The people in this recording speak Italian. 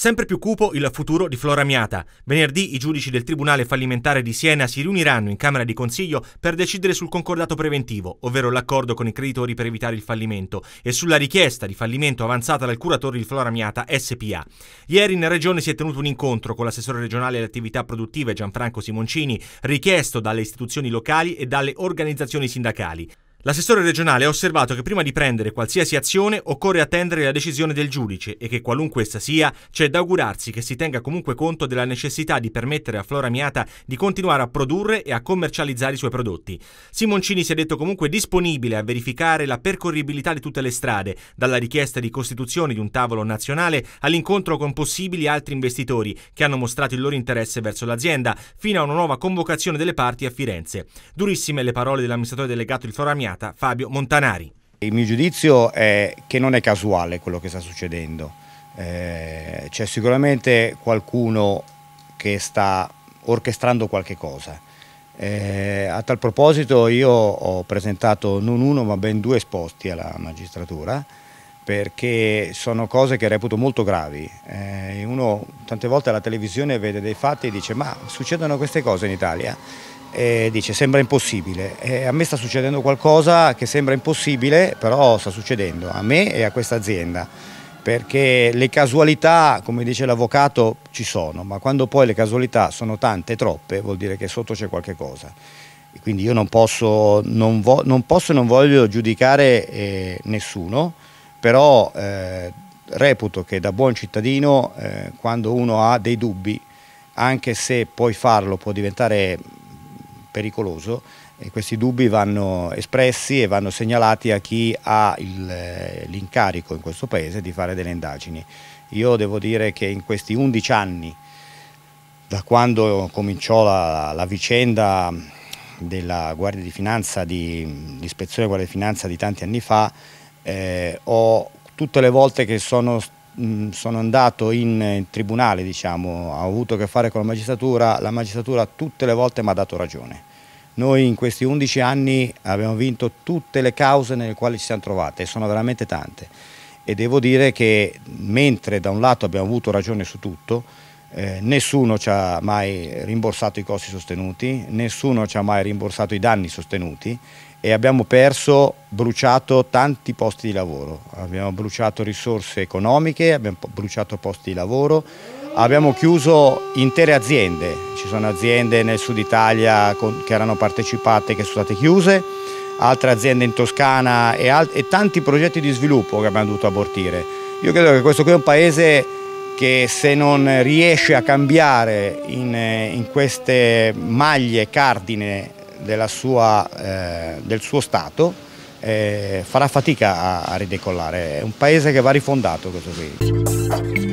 Sempre più cupo il futuro di Flora Miata. Venerdì i giudici del Tribunale fallimentare di Siena si riuniranno in Camera di Consiglio per decidere sul concordato preventivo, ovvero l'accordo con i creditori per evitare il fallimento, e sulla richiesta di fallimento avanzata dal curatore di Flora Miata SPA. Ieri in Regione si è tenuto un incontro con l'assessore regionale alle attività produttive Gianfranco Simoncini, richiesto dalle istituzioni locali e dalle organizzazioni sindacali. L'assessore regionale ha osservato che prima di prendere qualsiasi azione occorre attendere la decisione del giudice e che qualunque essa sia c'è da augurarsi che si tenga comunque conto della necessità di permettere a Flora Miata di continuare a produrre e a commercializzare i suoi prodotti. Simoncini si è detto comunque disponibile a verificare la percorribilità di tutte le strade, dalla richiesta di costituzione di un tavolo nazionale all'incontro con possibili altri investitori che hanno mostrato il loro interesse verso l'azienda, fino a una nuova convocazione delle parti a Firenze. Durissime le parole dell'amministratore delegato di Flora Miata premiata Fabio Montanari. Il mio giudizio è che non è casuale quello che sta succedendo. Eh, c'è sicuramente qualcuno che sta orchestrando qualche cosa. Eh, a tal proposito io ho presentato non uno ma ben due esposti alla magistratura perché sono cose che reputo molto gravi. Eh, uno tante volte alla televisione vede dei fatti e dice ma succedono queste cose in Italia? E dice sembra impossibile, e a me sta succedendo qualcosa che sembra impossibile però sta succedendo a me e a questa azienda perché le casualità come dice l'avvocato ci sono ma quando poi le casualità sono tante, troppe vuol dire che sotto c'è qualche cosa e quindi io non posso, non, non posso e non voglio giudicare eh, nessuno però eh, reputo che da buon cittadino eh, quando uno ha dei dubbi, anche se puoi farlo può diventare pericoloso, questi dubbi vanno espressi e vanno segnalati a chi ha eh, l'incarico in questo paese di fare delle indagini. Io devo dire che in questi 11 anni, da quando cominciò la, la vicenda della Guardia di Finanza, di, l'ispezione Guardia di Finanza di tanti anni fa, eh, ho, tutte le volte che sono, mh, mm, sono andato in, in tribunale, diciamo, ho avuto a che fare con la magistratura, la magistratura tutte le volte mi ha dato ragione. Noi in questi 11 anni abbiamo vinto tutte le cause nelle quali ci siamo trovate sono veramente tante. E devo dire che mentre da un lato abbiamo avuto ragione su tutto, eh, nessuno ci ha mai rimborsato i costi sostenuti, nessuno ci ha mai rimborsato i danni sostenuti e abbiamo perso, bruciato tanti posti di lavoro, abbiamo bruciato risorse economiche, abbiamo bruciato posti di lavoro, abbiamo chiuso intere aziende, ci sono aziende nel sud Italia con, che erano partecipate che sono state chiuse, altre aziende in Toscana e, e tanti progetti di sviluppo che abbiamo dovuto abortire. Io credo che questo qui è un paese che se non riesce a cambiare in, eh, in queste maglie cardine sua, eh, del suo Stato eh, farà fatica a, a ridecollare. È un paese che va rifondato questo qui.